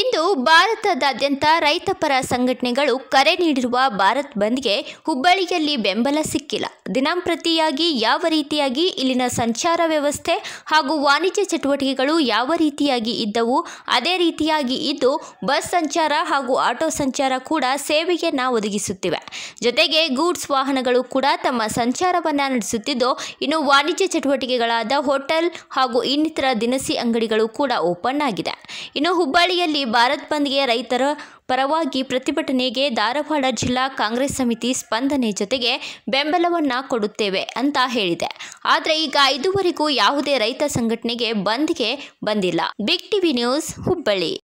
ಇಂದು ಭಾರತದಾದ್ಯಂತ ರೈತಪರ ಸಂಘಟನೆಗಳು ಕರೆ ನೀಡಿರುವ ಭಾರತ್ ಬಂದ್ಗೆ ಹುಬ್ಬಳ್ಳಿಯಲ್ಲಿ ಬೆಂಬಲ ಸಿಕ್ಕಿಲ್ಲ ದಿನಂಪ್ರತಿಯಾಗಿ ಯಾವ ರೀತಿಯಾಗಿ ಇಲ್ಲಿನ ಸಂಚಾರ ವ್ಯವಸ್ಥೆ ಹಾಗೂ ವಾಣಿಜ್ಯ ಚಟುವಟಿಕೆಗಳು ಯಾವ ರೀತಿಯಾಗಿ ಇದ್ದವು ಅದೇ ರೀತಿಯಾಗಿ ಇದ್ದು ಬಸ್ ಸಂಚಾರ ಹಾಗೂ ಆಟೋ ಸಂಚಾರ ಕೂಡ ಸೇವೆಯನ್ನು ಒದಗಿಸುತ್ತಿವೆ ಜೊತೆಗೆ ಗೂಡ್ಸ್ ವಾಹನಗಳು ಕೂಡ ತಮ್ಮ ಸಂಚಾರವನ್ನು ನಡೆಸುತ್ತಿದ್ದು ಇನ್ನು ವಾಣಿಜ್ಯ ಚಟುವಟಿಕೆಗಳಾದ ಹೋಟೆಲ್ ಹಾಗೂ ಇನ್ನಿತರ ದಿನಸಿ ಅಂಗಡಿಗಳು ಕೂಡ ಓಪನ್ ಆಗಿದೆ ಇನ್ನು ಹುಬ್ಬಳ್ಳಿಯಲ್ಲಿ ಭಾರತ್ ಬಂದ್ಗೆ ರೈತರ ಪರವಾಗಿ ಪ್ರತಿಭಟನೆಗೆ ಧಾರವಾಡ ಜಿಲ್ಲಾ ಕಾಂಗ್ರೆಸ್ ಸಮಿತಿ ಸ್ಪಂದನೆ ಜೊತೆಗೆ ಬೆಂಬಲವನ್ನು ಕೊಡುತ್ತೇವೆ ಅಂತ ಹೇಳಿದೆ ಆದರೆ ಈಗ ಇದುವರೆಗೂ ಯಾವುದೇ ರೈತ ಸಂಘಟನೆಗೆ ಬಂದ್ಗೆ ಬಂದಿಲ್ಲ ಬಿಗ್ ಟಿವಿ ನ್ಯೂಸ್ ಹುಬ್ಬಳ್ಳಿ